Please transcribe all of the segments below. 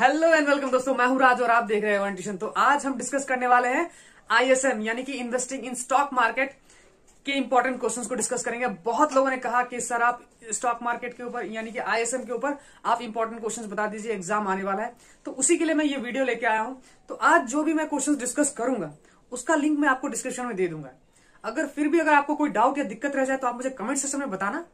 hello and welcome दोस्तों मैं हूं राज और आप देख रहे हैं तो आज हम डिस्कस करने वाले हैं आईएसएम यानी कि इन्वेस्टिंग इन स्टॉक मार्केट के इंपॉर्टेंट क्वेश्चंस को डिस्कस करेंगे बहुत लोगों ने कहा कि सर आप स्टॉक मार्केट के ऊपर यानी कि आईएसएम के ऊपर आप इंपॉर्टेंट क्वेश्चन बता दीजिए एग्जाम आने वाला है तो उसी के लिए मैं ये वीडियो लेके आया हूं तो आज जो भी मैं क्वेश्चन डिस्कस करूंगा उसका लिंक मैं आपको डिस्क्रिप्शन में दे दूंगा अगर फिर भी अगर आपको कोई डाउट या दिक्कत रह जाए तो आप मुझे कमेंट सेक्शन में बताना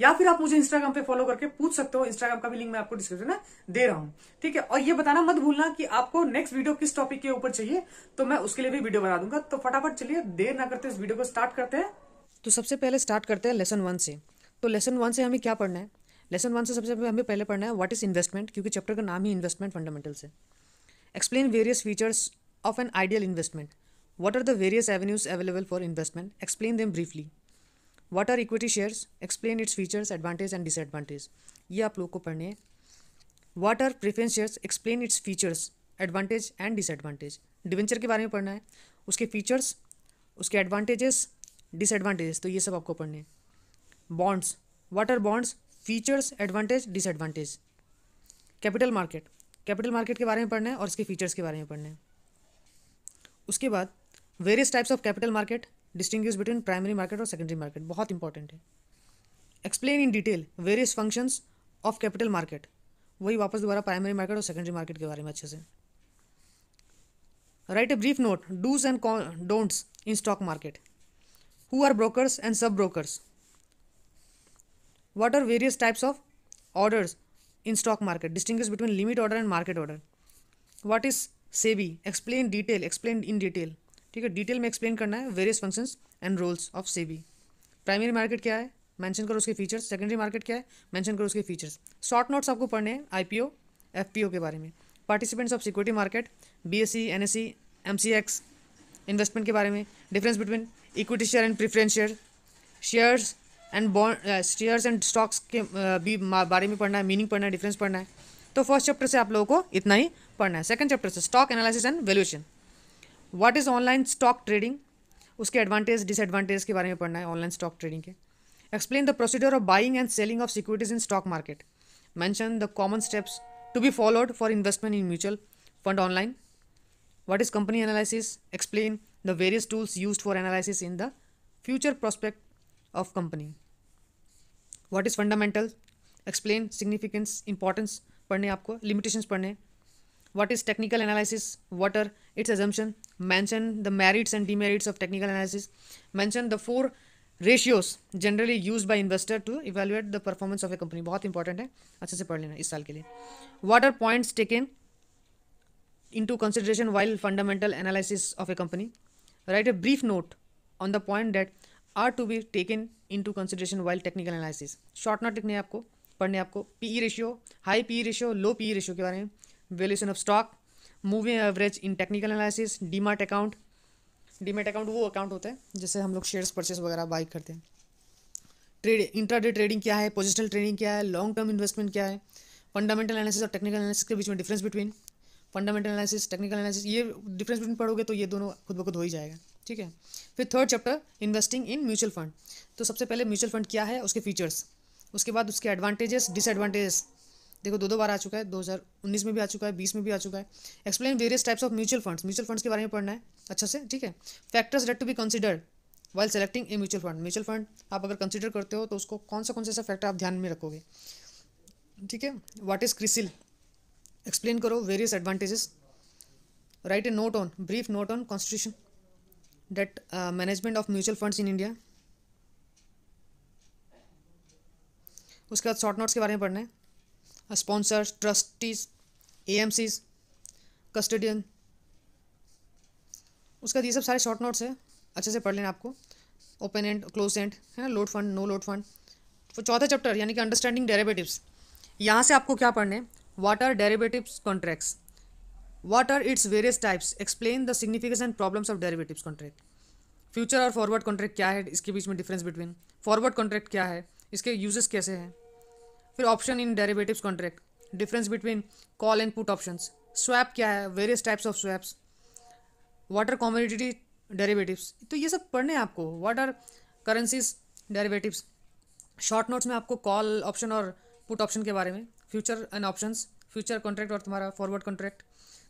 या फिर आप मुझे इंस्टाग्राम पे फॉलो करके पूछ सकते हो इंस्टाग्राम का भी लिंक मैं आपको डिस्क्रिप्शन में दे रहा हूँ ठीक है और ये बताना मत भूलना कि आपको नेक्स्ट वीडियो किस टॉपिक के ऊपर चाहिए तो मैं उसके लिए भी वीडियो बना दूंगा तो फटाफट चलिए देर ना करते इस वीडियो को स्टार्ट करते हैं तो सबसे पहले स्टार्ट करते हैं लेसन वन से तो लेसन वन से हमें क्या पढ़ना है लेसन वन से सबसे पहले हमें पहले पढ़ना है व्हाट इज इन्वेस्टमेंट क्योंकि चैप्टर का नाम ही इन्वेस्टमेंट फंडामेंटल्स है explain various features of an ideal investment what are the various avenues available for investment explain them briefly what are equity shares explain its features advantage and disadvantage ये आप लोग को पढ़ने हैं what are preference shares explain its features advantage and disadvantage debenture के बारे में पढ़ना है उसके फीचर्स उसके एडवांटेजेस डिसएडवांटेजेस तो ये सब आपको पढ़ने हैं bonds what are bonds features advantage disadvantage capital market capital market के बारे में पढ़ना है और इसके फीचर्स के बारे में पढ़ना है उसके बाद various types of capital market distinguish between primary market और सेकेंडरी मार्केट बहुत इंपॉर्टेंट है explain in detail various functions of capital market वही वापस दोबारा प्राइमरी मार्केट और सेकेंडरी मार्केट के बारे में अच्छे से write a brief note dos and don'ts in stock market who are brokers and sub brokers what are various types of orders in stock market distinguish between limit order and market order what is SEBI explain detail explain in detail ठीक है detail में explain करना है various functions and roles of SEBI primary market क्या है mention करो उसके features secondary market क्या है मेंशन करो उसके फीचर्स शॉर्ट नोट्स आपको पढ़ने हैं आईपीओ एफपीओ के बारे में participants of security market BSC NSC MCX investment के बारे में difference between equity share and preference share shares and bond shares and stocks के uh, भी बारे में पढ़ना है मीनिंग पढ़ना है डिफरेंस पढ़ना है तो फर्स्ट चैप्टर से आप लोगों को इतना ही पढ़ना है सेकंड चैप्टर से stock analysis and valuation what is online stock trading उसके एडवांटेज डिसएडवांटेज के बारे में पढ़ना है ऑनलाइन स्टॉक ट्रेडिंग के explain the procedure of buying and selling of securities in stock market mention the common steps to be followed for investment in mutual fund online what is company analysis explain the various tools use for analysis in the future prospect of company what is fundamental explain significance importance पढ़ने आपको limitation पढ़ने what is technical analysis what are its assumption mention the merits and demerits of technical analysis mention the four ratios generally use by investor to evaluate the performance of a company बहुत important है अच्छे से पढ़ लेना इस साल के लिए what are points taken in to consideration while fundamental analysis of a company write a brief note on the point that are to be taken in to consideration while technical analysis short note लिखने आपको पढ़ने आपको PE ratio high P E ratio लो P E ratio के बारे में valuation of stock moving average in technical analysis demat account demat account वो account होता है जैसे हम लोग शेयर्स परचेस वगैरह बाई करते हैं ट्रेड इंट्राडे ट्रेडिंग क्या है पोजिशनल ट्रेडिंग क्या है लॉन्ग टर्म इन्वेस्टमेंट क्या है फंडामेंटल एनालिसिस और टेक्निकल एनालिसिस के बीच में difference between fundamental analysis technical analysis ये डिफरेंस बिटवीन पढ़ोगे तो ये दोनों खुद ब खुद हो ही जाएगा ठीक है फिर third chapter investing in mutual fund तो सबसे पहले म्यूचुअल फंड क्या है उसके फीचर्स उसके बाद उसके एडवांटेजेस डिसएडवांटेजेस देखो दो दो बार आ चुका है 2019 में भी आ चुका है 20 में भी आ चुका है explain various types of mutual funds mutual funds के बारे में पढ़ना है अच्छा से ठीक है factors that to be considered while selecting a mutual fund mutual fund आप अगर कंसिडर करते हो तो उसको कौन सा कौन सा ऐसा फैक्टर आप ध्यान में रखोगे ठीक है वाट इज क्रिसिल एक्सप्लेन करो various advantages write a note on brief note on constitution that management of mutual funds in India उसके बाद शॉर्ट नोट्स के बारे में पढ़ना है sponsors trustees एएमसीज कस्टडियन उसका ये सब सारे शॉर्ट नोट्स है अच्छे से पढ़ लेना आपको ओपन एंड क्लोज एंड है ना load fund no load fund चौथा चैप्टर यानी कि अंडरस्टैंडिंग डेरेवेटिव्स यहाँ से आपको क्या पढ़ने are derivatives contracts are its various types explain the and problems of derivatives contract future और फॉरवर्ड कॉन्ट्रैक्ट क्या है इसके बीच में डिफरेंस बिटवीन फॉरवर्ड कॉन्ट्रैक्ट क्या है इसके यूजेस कैसे हैं फिर option in derivatives contract difference between call and put options swap क्या है various types of swaps what are commodity derivatives तो ये सब पढ़ने हैं आपको what are currencies derivatives short notes में आपको कॉल ऑप्शन और पुट ऑप्शन के बारे में future and options future contract और तुम्हारा फॉरवर्ड कॉन्ट्रैक्ट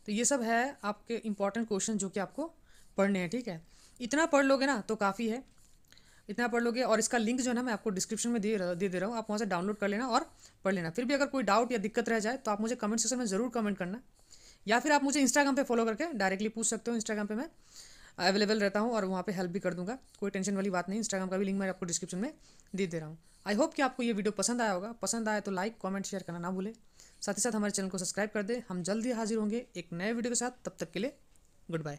तो ये सब है आपके इंपॉर्टेंट क्वेश्चन जो कि आपको पढ़ने हैं ठीक है इतना पढ़ लोगे ना तो काफ़ी है इतना पढ़ लोगे और इसका लिंक जो है ना मैं आपको डिस्क्रिप्शन में दे दे दे रहा हूँ आप वहाँ से डाउनलोड कर लेना और पढ़ लेना फिर भी अगर कोई डाउट या दिक्कत रह जाए तो आप मुझे कमेंट सेक्शन में ज़रूर कमेंट करना या फिर आप मुझे इंस्टाग्राम पर फॉलो करके डायरेक्टली पूछ सकते हो इंस्टाग्राम पर मैं अवेलेबल रहता हूँ और वहाँ पर हेल्प भी कर दूँगा कोई टेंशन वाली बात नहीं इंस्टाग्राम का भी लिंक मैं आपको डिस्क्रिप्शन में दे दे रहा हूँ आई होप कि आपको ये वीडियो पसंद आया होगा पसंद आया तो लाइक कॉमेंट शेयर करना ना भूले साथ ही साथ हमारे चैनल को सब्सक्राइब कर दे हम जल्दी हाजिर होंगे एक नए वीडियो के साथ तब तक के लिए गुड बाय